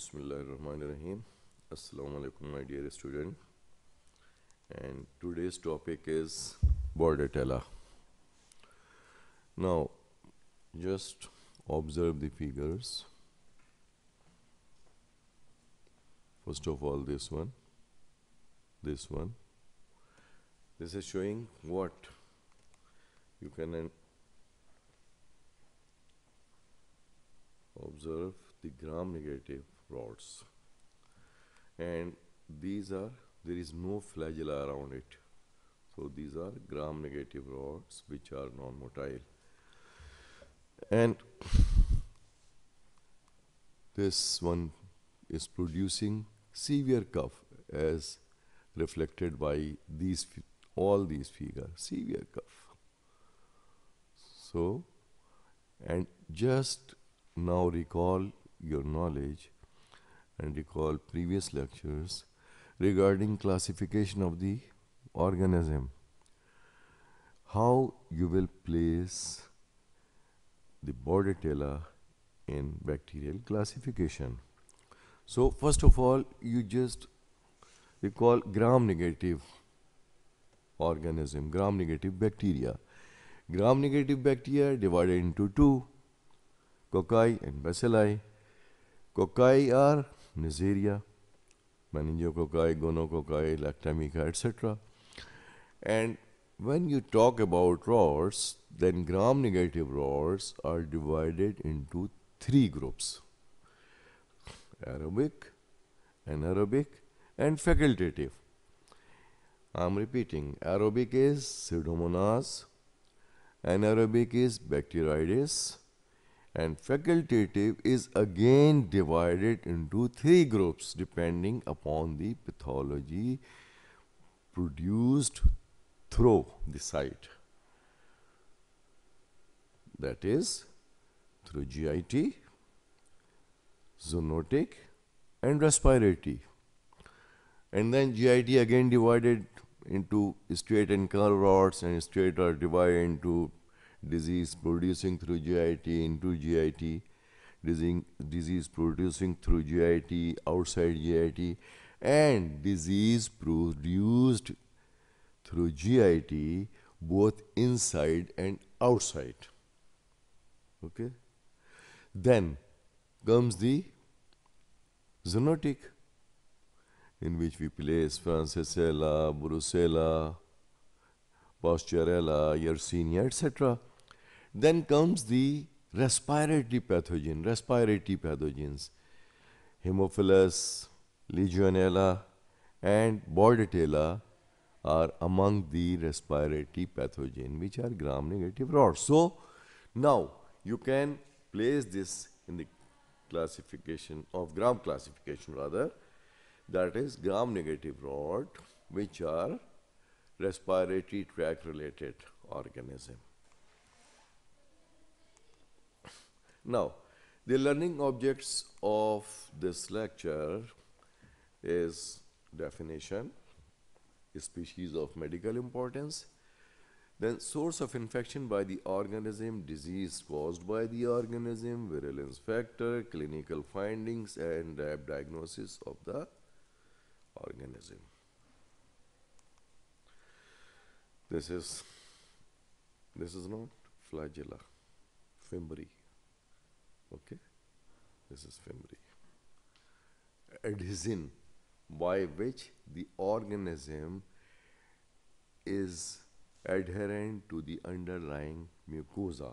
Bismillahirrahmanirrahim. Assalamu alaikum, my dear student. And today's topic is Bordetella. Now, just observe the figures. First of all, this one, this one. This is showing what you can uh, observe the gram negative rods and these are there is no flagella around it so these are gram negative rods which are non-motile and this one is producing severe cough as reflected by these all these figures severe cough so and just now recall your knowledge and recall previous lectures regarding classification of the organism. How you will place the Bordetella in bacterial classification. So first of all you just recall gram negative organism, gram negative bacteria. Gram negative bacteria divided into two, cocci and bacilli. Cocci are Neisseria, meningococci, gonococci, lactamica, etc. And when you talk about rods, then gram-negative rods are divided into three groups, aerobic, anaerobic and facultative. I'm repeating, aerobic is pseudomonas, anaerobic is bacteroides, and facultative is again divided into three groups depending upon the pathology produced through the site. That is through GIT, zoonotic and respiratory. And then GIT again divided into straight and curved rods and straight are divided into disease producing through GIT into GIT, disease producing through GIT outside GIT, and disease produced through GIT both inside and outside. Okay? Then comes the zoonotic in which we place Francisella, Brucella, Pasteurella, Yersinia, etc. Then comes the respiratory pathogen, respiratory pathogens, Haemophilus, Legionella, and Bordetella are among the respiratory pathogen which are gram-negative rods. So now you can place this in the classification of gram classification rather that is gram-negative rod which are respiratory tract related organism. Now, the learning objects of this lecture is definition, species of medical importance, then source of infection by the organism, disease caused by the organism, virulence factor, clinical findings and diagnosis of the organism. This is, this is not flagella, fimbri. Okay, this is Fimri. Adhesion by which the organism is adherent to the underlying mucosa.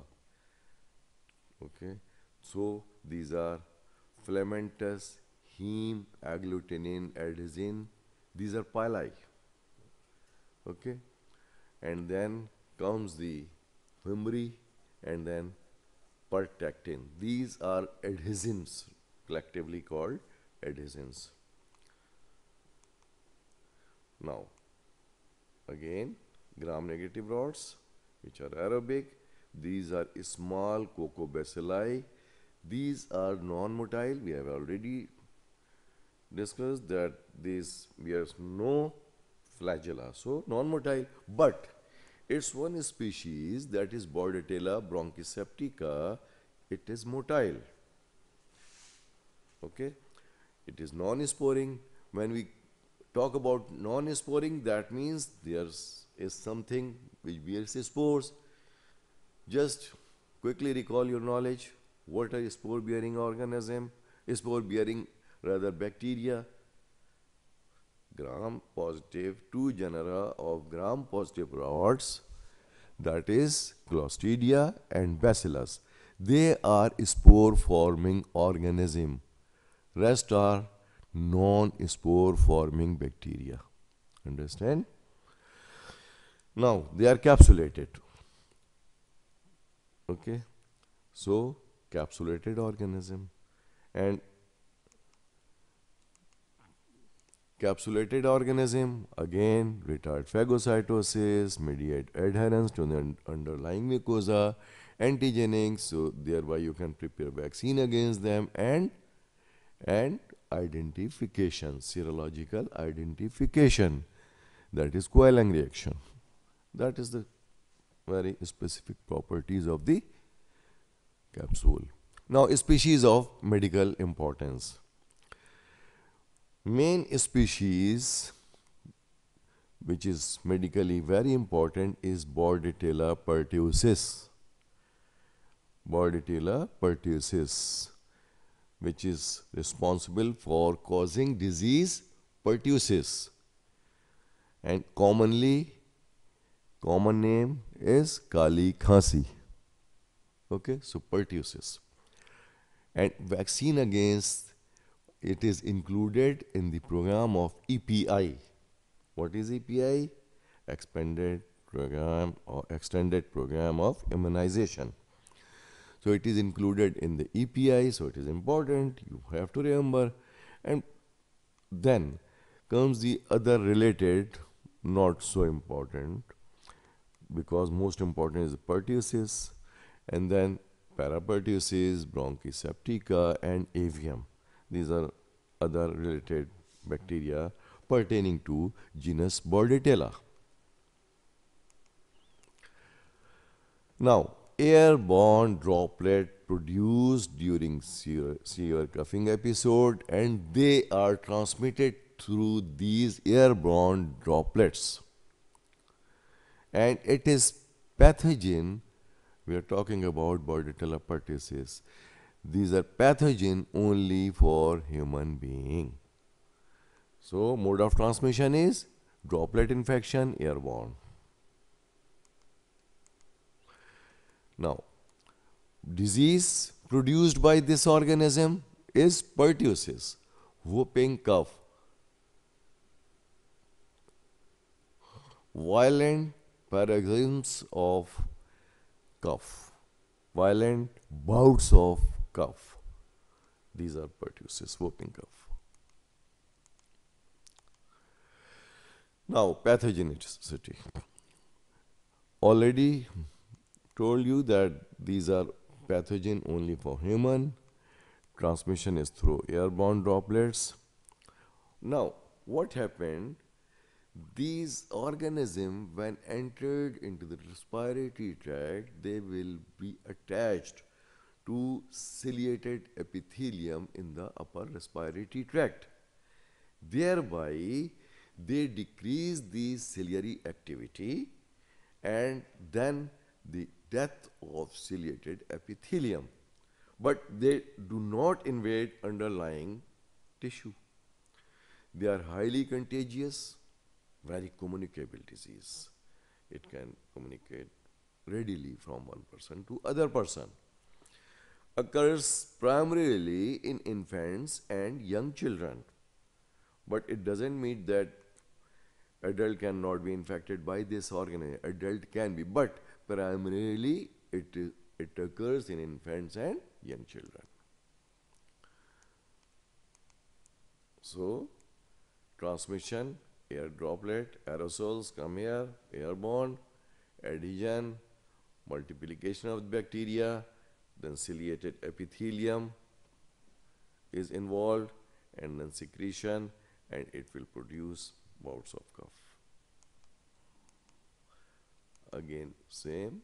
Okay, so these are filamentous, heme, agglutinin, adhesin. These are pili. Okay, and then comes the fimbriae and then pertactin. These are adhesins, collectively called adhesins. Now, again, gram-negative rods, which are aerobic. These are small cocobacilli. These are non-motile. We have already discussed that these, have no flagella. So, non-motile, but it's one species that is Bordetella bronchiseptica. It is motile. Okay. It is non-sporing. When we talk about non-sporing, that means there is something which bears spores. Just quickly recall your knowledge. What are spore-bearing organism? Spore-bearing rather bacteria gram positive two genera of gram positive rods that is Clostridia and Bacillus. They are spore forming organism. Rest are non-spore forming bacteria. Understand? Now, they are capsulated. Okay? So, capsulated organism. And Capsulated organism, again, retard phagocytosis, mediate adherence to the underlying mucosa, antigenic, so thereby you can prepare vaccine against them and and identification, serological identification, that is Quilling reaction. That is the very specific properties of the capsule. Now, species of medical importance main species which is medically very important is Bordetella pertussis. Bordetella pertussis which is responsible for causing disease pertussis and commonly common name is Kali Khasi. Okay, so pertussis. And vaccine against it is included in the program of EPI. What is EPI? Expanded program or extended program of immunization. So it is included in the EPI, so it is important, you have to remember. And then comes the other related, not so important, because most important is the pertussis, and then parapertussis, bronchioseptica, and avium. These are other related bacteria pertaining to genus Bordetella. Now, airborne droplet produced during severe coughing episode and they are transmitted through these airborne droplets. And it is pathogen, we are talking about Bordetella pertussis, these are pathogen only for human being. So mode of transmission is droplet infection airborne. Now disease produced by this organism is pertussis, whooping cough, violent paroxysms of cough, violent bouts of curve. These are produced sloping cough. Now, pathogenicity. Already told you that these are pathogen only for human. Transmission is through airborne droplets. Now, what happened? These organisms, when entered into the respiratory tract, they will be attached to ciliated epithelium in the upper respiratory tract. Thereby, they decrease the ciliary activity and then the death of ciliated epithelium. But they do not invade underlying tissue. They are highly contagious, very communicable disease. It can communicate readily from one person to other person occurs primarily in infants and young children, but it doesn't mean that adult cannot be infected by this organism. Adult can be, but primarily it, it occurs in infants and young children. So, transmission, air droplet, aerosols come here, airborne, adhesion, multiplication of bacteria, then ciliated epithelium is involved and then secretion and it will produce bouts of cough. Again same.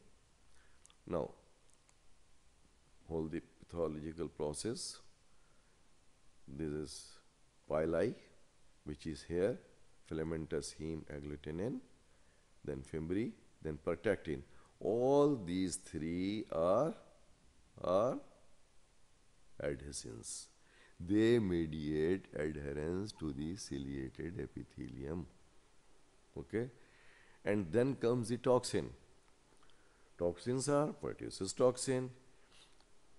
Now hold the pathological process. This is pili which is here filamentous heme agglutinin then fimbri then protactin. All these three are or adhesins. They mediate adherence to the ciliated epithelium. Okay, and then comes the toxin. Toxins are pertussis toxin,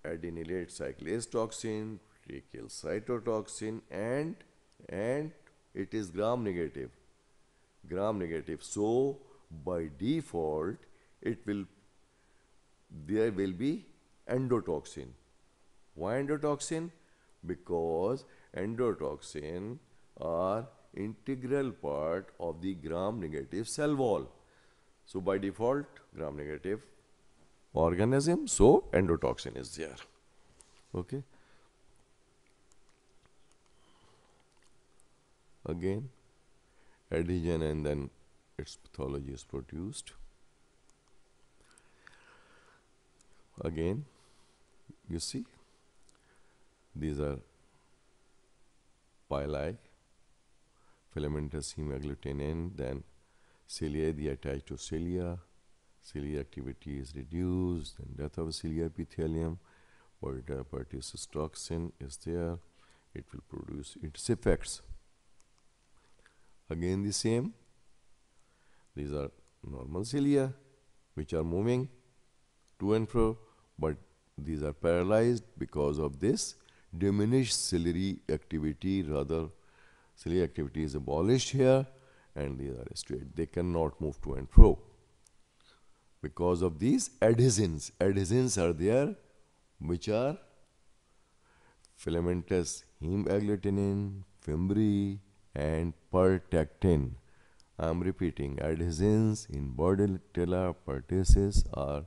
adenylate cyclase toxin, tracheal cytotoxin, and and it is gram negative. Gram negative. So by default, it will there will be endotoxin. Why endotoxin? Because endotoxin are integral part of the gram-negative cell wall. So by default, gram-negative organism, so endotoxin is there. Okay. Again, adhesion and then its pathology is produced. Again, you see, these are pili, filamentous hemagglutinin, then cilia, they attach to cilia, cilia activity is reduced, then death of cilia epithelium, pertussis toxin is there, it will produce its effects. Again the same, these are normal cilia which are moving to and fro, but these are paralyzed because of this diminished ciliary activity rather ciliary activity is abolished here and these are straight they cannot move to and fro because of these adhesins adhesins are there which are filamentous hemagglutinin fimbri and pertectin i am repeating adhesins in bordetella pertussis are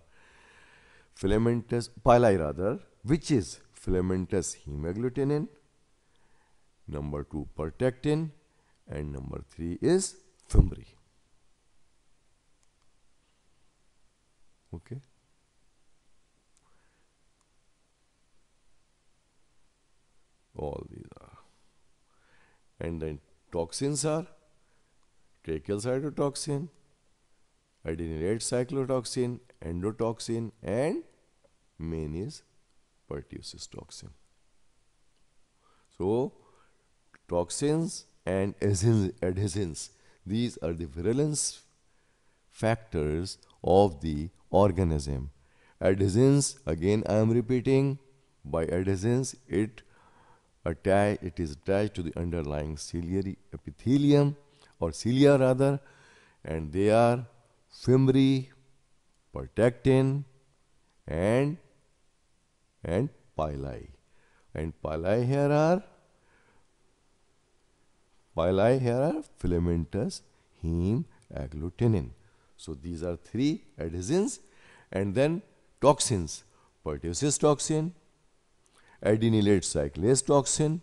filamentous pili rather which is filamentous hemagglutinin number 2 pertactin, and number 3 is fimbriae okay all these are and then toxins are tracheal cytotoxin adenylate cyclotoxin endotoxin and main is pertussis toxin. So toxins and adhesins, these are the virulence factors of the organism. Adhesins, again I am repeating, by adhesins it attach, it is attached to the underlying ciliary epithelium or cilia rather and they are fimbriae, protectin and and pili and pili here are pili here are filamentous heme agglutinin so these are three adhesins and then toxins pertussis toxin adenylate cyclase toxin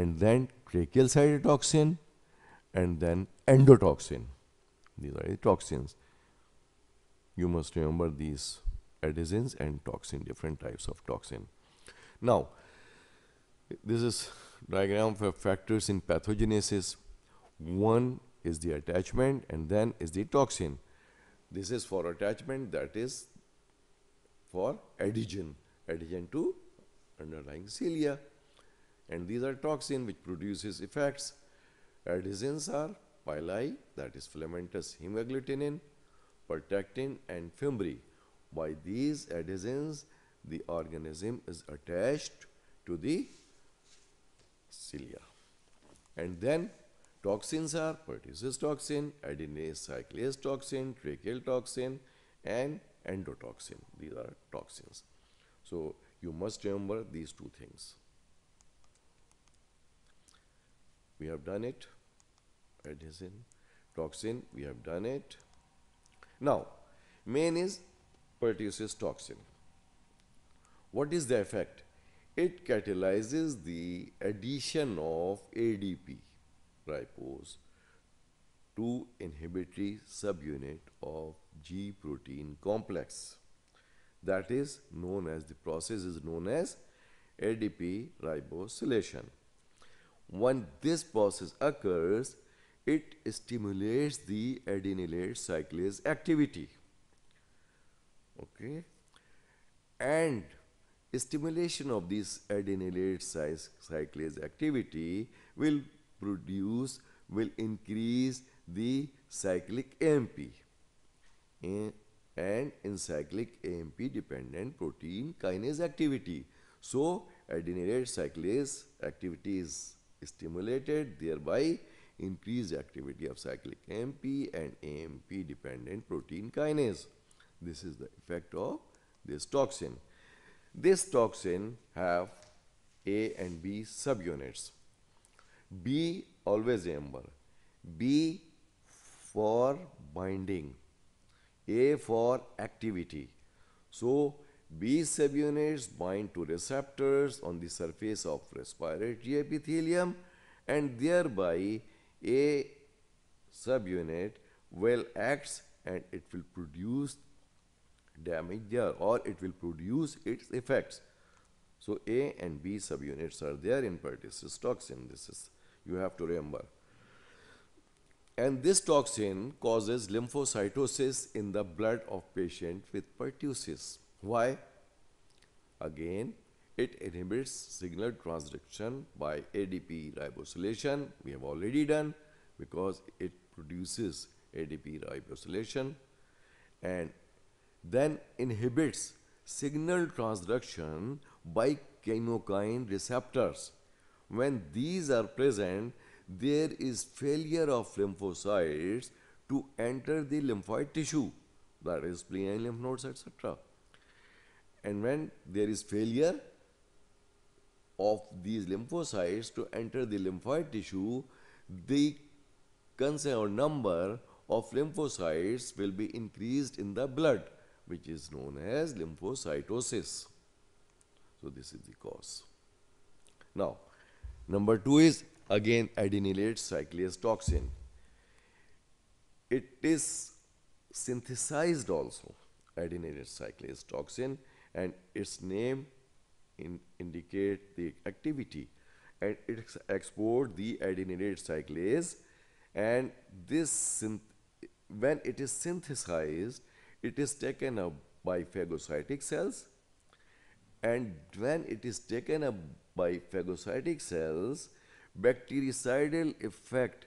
and then tracheal cytotoxin and then endotoxin these are the toxins you must remember these adhesins and toxin different types of toxin now this is diagram for factors in pathogenesis one is the attachment and then is the toxin this is for attachment that is for adhesion adhesion to underlying cilia and these are toxin which produces effects adhesins are pili that is filamentous hemagglutinin protectin and fimbri. By these adhesions, the organism is attached to the cilia. And then toxins are pertussis toxin, adenase cyclase toxin, tracheal toxin and endotoxin. These are toxins. So, you must remember these two things. We have done it, Adhesin, toxin, we have done it. Now, main is produces toxin. What is the effect? It catalyzes the addition of ADP, ribose, to inhibitory subunit of G protein complex. That is known as, the process is known as ADP ribosylation. When this process occurs, it stimulates the adenylate cyclase activity. Okay. And stimulation of this adenylate cyclase activity will produce, will increase the cyclic AMP and in cyclic AMP dependent protein kinase activity. So, adenylate cyclase activity is stimulated thereby increased activity of cyclic AMP and AMP dependent protein kinase. This is the effect of this toxin. This toxin have A and B subunits. B always remember. B for binding, A for activity. So, B subunits bind to receptors on the surface of respiratory epithelium and thereby a subunit will act, and it will produce damage there or it will produce its effects. So, A and B subunits are there in pertussis toxin. This is you have to remember. And this toxin causes lymphocytosis in the blood of patient with pertussis. Why? Again, it inhibits signal transduction by ADP ribosylation. We have already done because it produces ADP ribosylation and then inhibits signal transduction by chemokine receptors. When these are present, there is failure of lymphocytes to enter the lymphoid tissue, that is, spleen, lymph nodes, etc. And when there is failure, of these lymphocytes to enter the lymphoid tissue, the concern or number of lymphocytes will be increased in the blood, which is known as lymphocytosis. So, this is the cause. Now, number two is again adenylate cyclase toxin. It is synthesized also, adenylate cyclase toxin, and its name in indicate the activity and it ex export the adenylate cyclase and this when it is synthesized it is taken up by phagocytic cells and when it is taken up by phagocytic cells bactericidal effect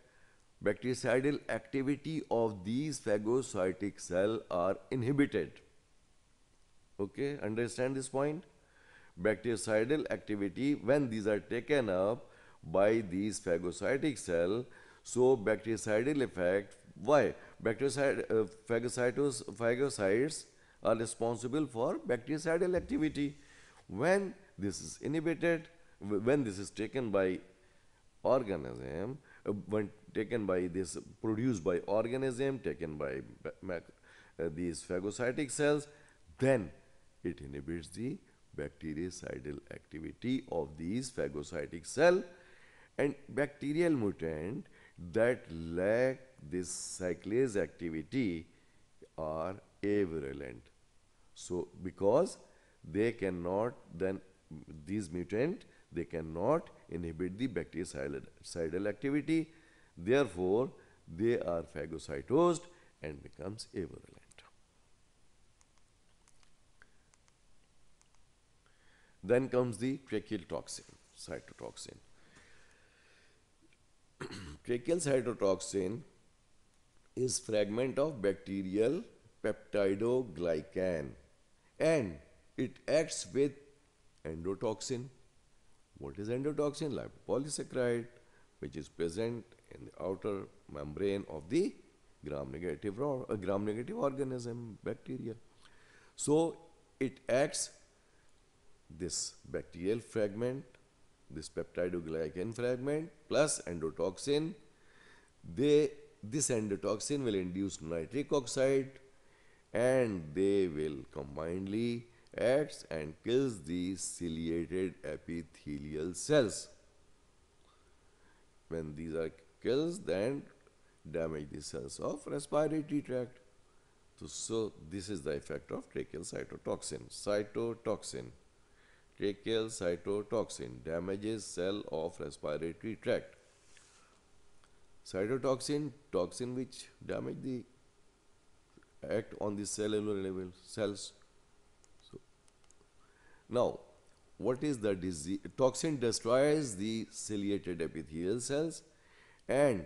bactericidal activity of these phagocytic cell are inhibited okay understand this point bactericidal activity when these are taken up by these phagocytic cell. So bactericidal effect, why? Bactericide, uh, phagocytes are responsible for bactericidal activity. When this is inhibited, when this is taken by organism, uh, when taken by this, produced by organism, taken by uh, these phagocytic cells, then it inhibits the bactericidal activity of these phagocytic cell and bacterial mutant that lack this cyclase activity are avirulent. So, because they cannot then these mutant they cannot inhibit the bactericidal activity therefore they are phagocytosed and becomes avirulent. Then comes the tracheal toxin, cytotoxin. tracheal cytotoxin is fragment of bacterial peptidoglycan and it acts with endotoxin. What is endotoxin? Lipopolysaccharide which is present in the outer membrane of the gram-negative or, a uh, gram-negative organism, bacteria. So it acts this bacterial fragment, this peptidoglycan fragment plus endotoxin. They, this endotoxin will induce nitric oxide and they will combinedly acts and kills the ciliated epithelial cells. When these are killed, then damage the cells of respiratory tract. So, so this is the effect of tracheal cytotoxin. Cytotoxin tracheal cytotoxin damages cell of respiratory tract. Cytotoxin, toxin which damage the act on the cellular level cells. So, now, what is the disease? Toxin destroys the ciliated epithelial cells and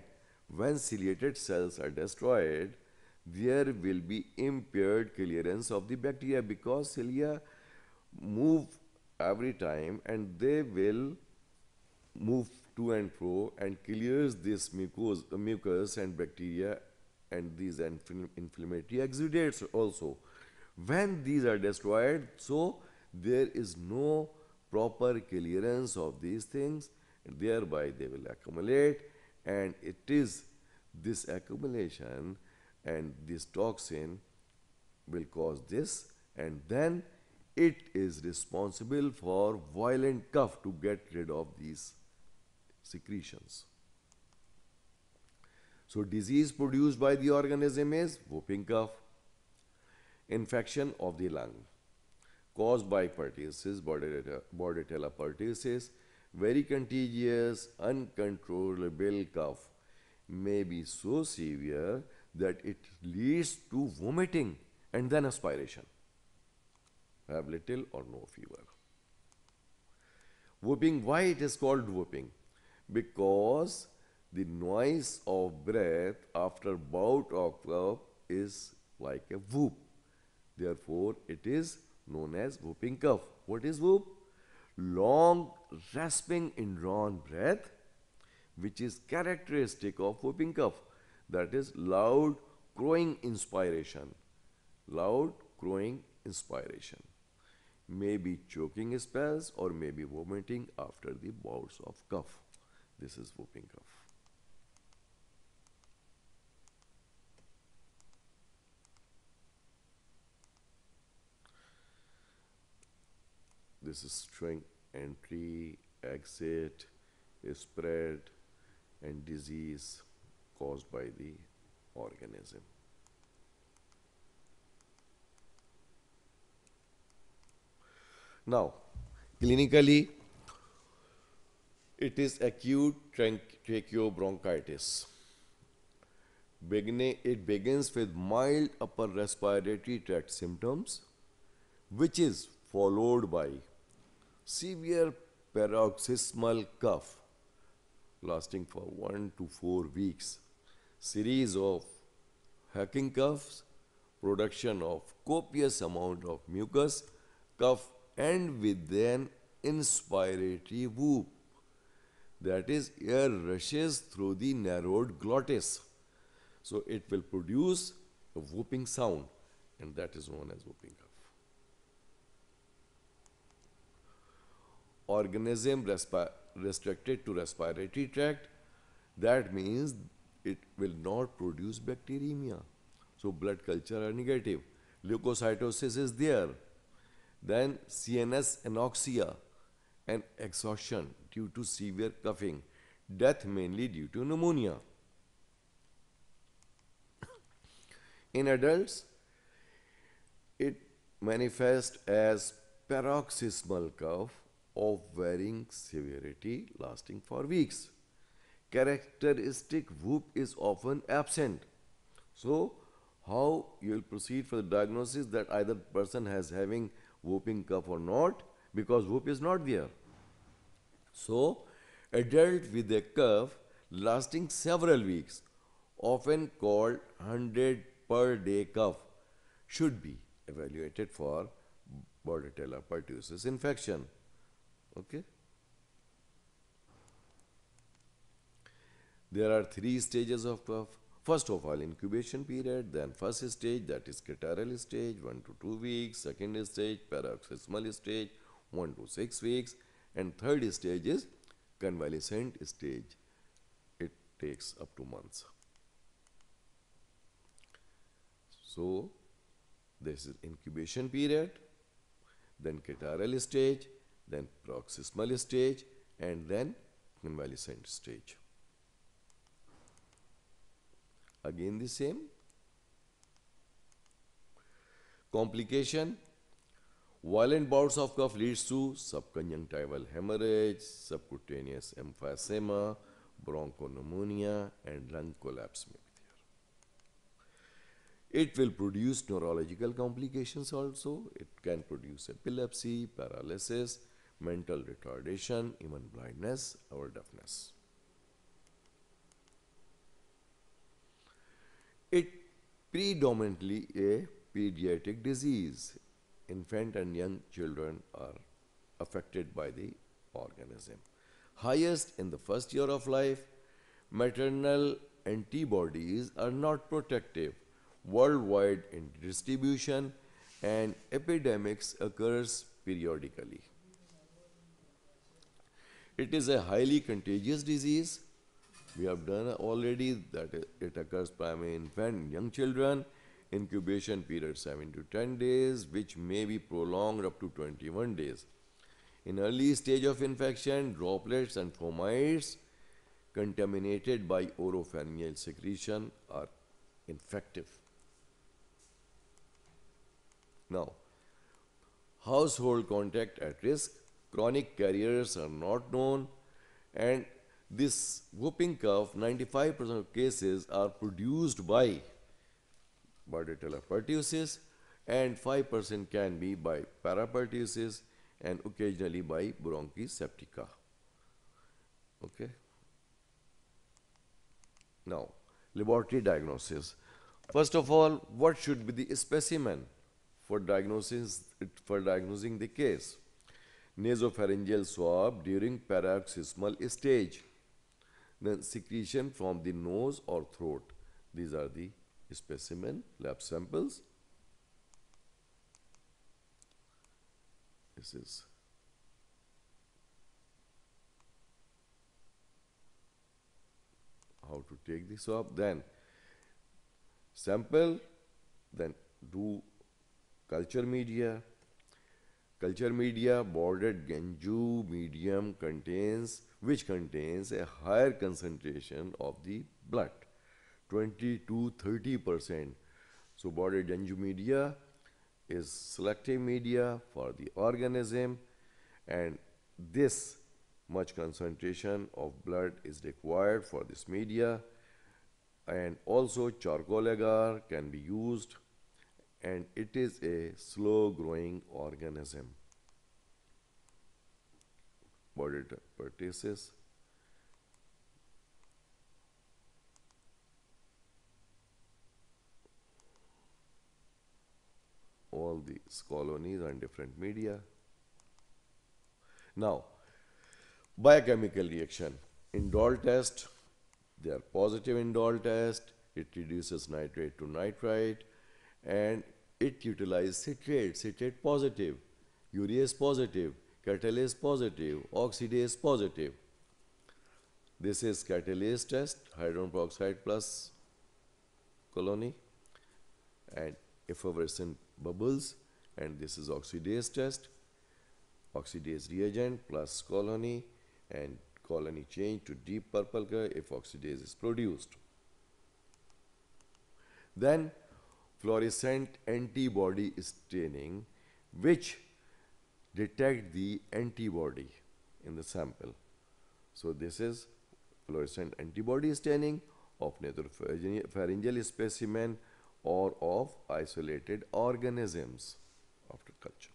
when ciliated cells are destroyed, there will be impaired clearance of the bacteria because cilia move every time and they will move to and fro and clears this mucus, mucus and bacteria and these inflammatory exudates also. When these are destroyed, so there is no proper clearance of these things, thereby they will accumulate and it is this accumulation and this toxin will cause this and then it is responsible for violent cough to get rid of these secretions. So disease produced by the organism is whooping cough, infection of the lung caused by pertussis, bordetella pertussis, very contagious, uncontrollable cough may be so severe that it leads to vomiting and then aspiration have little or no fever. Whooping, why it is called whooping? Because the noise of breath after bout or cough is like a whoop. Therefore, it is known as whooping cough. What is whoop? Long, rasping, indrawn breath, which is characteristic of whooping cough. That is loud, crowing inspiration. Loud, crowing inspiration may be choking spells or may be vomiting after the bouts of cough. This is whooping cough. This is string entry, exit, spread and disease caused by the organism. Now, clinically, it is acute tracheobronchitis. it begins with mild upper respiratory tract symptoms, which is followed by severe paroxysmal cough lasting for one to four weeks, series of hacking coughs, production of copious amount of mucus, cough and with an inspiratory whoop. That is, air rushes through the narrowed glottis. So it will produce a whooping sound, and that is known as whooping cough. Organism restricted to respiratory tract, that means it will not produce bacteremia. So blood culture are negative. Leukocytosis is there then CNS anoxia and exhaustion due to severe coughing. Death mainly due to pneumonia. In adults, it manifests as paroxysmal cough of varying severity lasting for weeks. Characteristic whoop is often absent. So, how you will proceed for the diagnosis that either person has having whooping cough or not because whoop is not there. So, adult with a cough lasting several weeks, often called 100 per day cough, should be evaluated for Bordetella pertussis infection. Okay. There are three stages of cough First of all incubation period, then first stage that is catarrhal stage 1 to 2 weeks, second stage paroxysmal stage 1 to 6 weeks and third stage is convalescent stage. It takes up to months. So this is incubation period, then catarrhal stage, then paroxysmal stage and then convalescent stage again the same complication violent bouts of cough leads to subconjunctival hemorrhage subcutaneous emphysema bronchopneumonia and lung collapse may be there it will produce neurological complications also it can produce epilepsy paralysis mental retardation even blindness or deafness it predominantly a pediatric disease infant and young children are affected by the organism highest in the first year of life maternal antibodies are not protective worldwide in distribution and epidemics occurs periodically. It is a highly contagious disease we have done already that it occurs primarily in infant, young children, incubation period 7 to 10 days, which may be prolonged up to 21 days. In early stage of infection, droplets and fomites contaminated by oropharyngeal secretion are infective. Now, household contact at risk, chronic carriers are not known and this whooping cough, 95% of cases are produced by bordetella pertussis and 5% can be by parapertussis and occasionally by bronchiceptica. Okay. Now, laboratory diagnosis. First of all, what should be the specimen for diagnosis for diagnosing the case? Nasopharyngeal swab during paroxysmal stage then secretion from the nose or throat. These are the specimen lab samples. This is how to take this up. Then sample, then do culture media, Culture media bordered Ganju medium contains which contains a higher concentration of the blood 20 to 30 percent. So bordered Ganju media is selective media for the organism and this much concentration of blood is required for this media and also charcoal agar can be used and it is a slow growing organism. What it produces all these colonies and different media. Now, biochemical reaction. Indole test, they are positive indole test, it reduces nitrate to nitrite and it utilizes citrate, citrate positive, urease positive, catalase positive, oxidase positive. This is catalase test, hydrogen peroxide plus colony and effervescent bubbles and this is oxidase test, oxidase reagent plus colony and colony change to deep purple color if oxidase is produced. Then fluorescent antibody staining which detect the antibody in the sample. So this is fluorescent antibody staining of pharyngeal specimen or of isolated organisms after culture.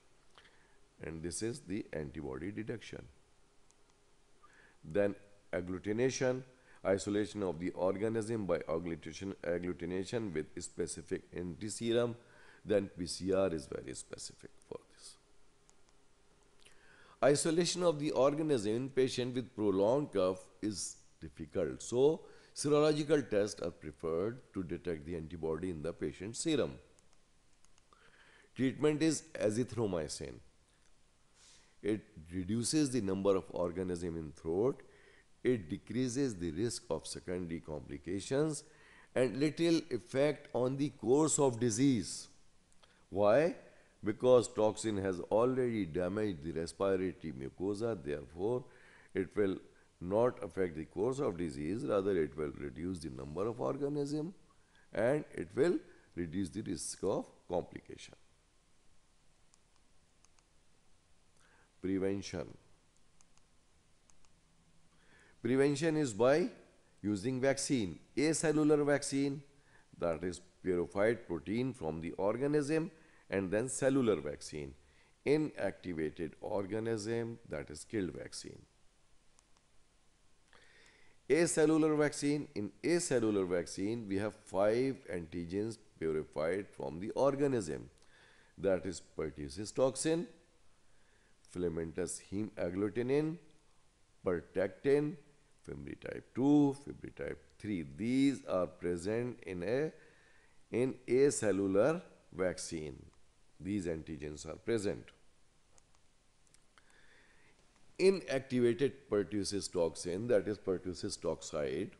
And this is the antibody detection. Then agglutination isolation of the organism by agglutination, with specific anti-serum, then PCR is very specific for this. Isolation of the organism in patient with prolonged cough is difficult. So, serological tests are preferred to detect the antibody in the patient's serum. Treatment is azithromycin. It reduces the number of organism in throat it decreases the risk of secondary complications and little effect on the course of disease. Why? Because toxin has already damaged the respiratory mucosa, therefore, it will not affect the course of disease, rather it will reduce the number of organism and it will reduce the risk of complication. Prevention Prevention is by using vaccine, a cellular vaccine that is purified protein from the organism and then cellular vaccine, inactivated organism that is killed vaccine. A cellular vaccine, in a cellular vaccine we have five antigens purified from the organism that is pertussis toxin, filamentous heme agglutinin, pertectin, Fibrin type 2, fibrin type 3. These are present in a in a cellular vaccine. These antigens are present. Inactivated pertussis toxin, that is pertussis toxide.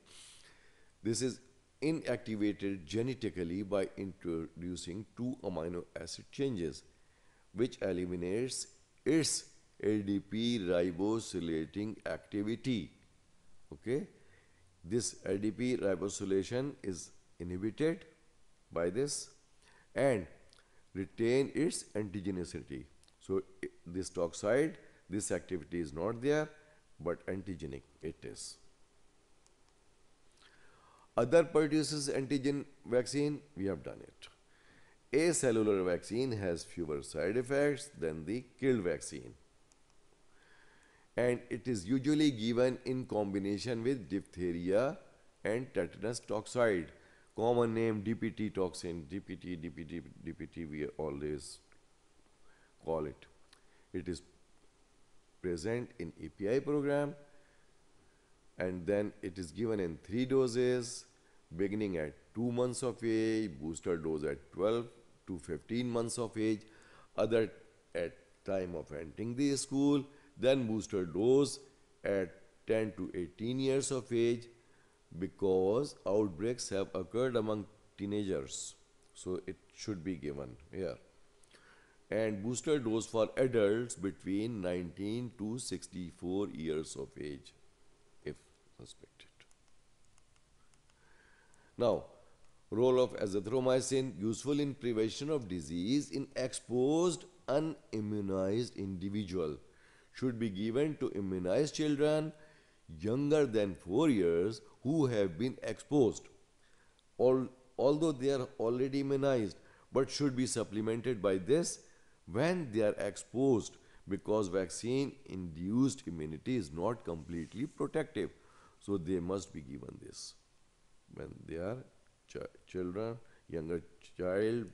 This is inactivated genetically by introducing two amino acid changes, which eliminates its ADP ribosylating activity Okay? This ADP ribosylation is inhibited by this and retain its antigenicity. So, this toxide, this activity is not there, but antigenic it is. Other produces antigen vaccine, we have done it. A cellular vaccine has fewer side effects than the killed vaccine and it is usually given in combination with diphtheria and tetanus toxoid. Common name DPT toxin, DPT, DPT, DPT, we always call it. It is present in API program and then it is given in three doses beginning at 2 months of age, booster dose at 12 to 15 months of age, other at time of entering the school then booster dose at 10 to 18 years of age because outbreaks have occurred among teenagers so it should be given here and booster dose for adults between 19 to 64 years of age if suspected now role of azithromycin useful in prevention of disease in exposed unimmunized individual should be given to immunized children younger than 4 years who have been exposed, All, although they are already immunized, but should be supplemented by this when they are exposed because vaccine induced immunity is not completely protective. So they must be given this when they are ch children, younger child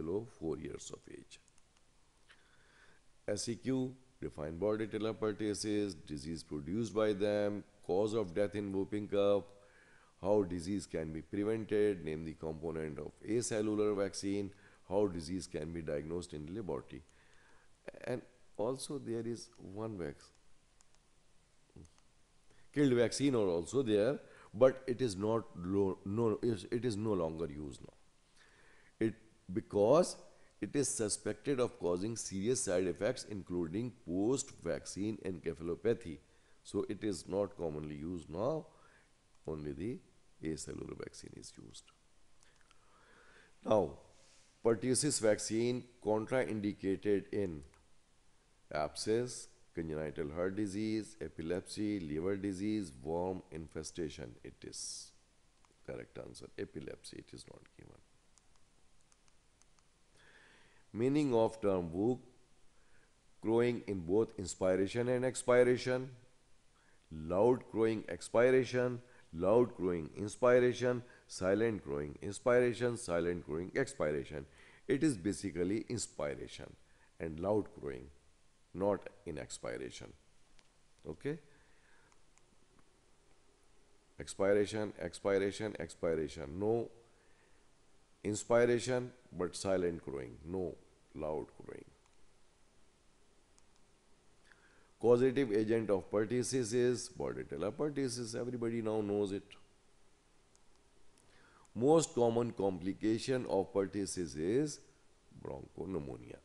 below 4 years of age. SEQ refined body, pertussis, disease produced by them, cause of death in whooping cough, how disease can be prevented, name the component of acellular vaccine, how disease can be diagnosed in laboratory. And also there is one vaccine. Killed vaccine are also there, but it is not no it is no longer used now. It because it is suspected of causing serious side effects including post-vaccine encephalopathy. So it is not commonly used now, only the acellular vaccine is used. Now, pertussis vaccine contraindicated in abscess, congenital heart disease, epilepsy, liver disease, worm infestation. It is correct answer. Epilepsy, it is not given. Meaning of term book growing in both inspiration and expiration, loud growing expiration, loud growing inspiration, silent growing inspiration, silent growing expiration. It is basically inspiration and loud growing, not in expiration. Okay? Expiration, expiration, expiration. No inspiration, but silent growing. No loud crying. Causative agent of pertussis is Bordetella pertussis. Everybody now knows it. Most common complication of pertussis is bronchopneumonia.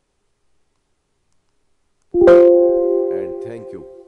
And thank you.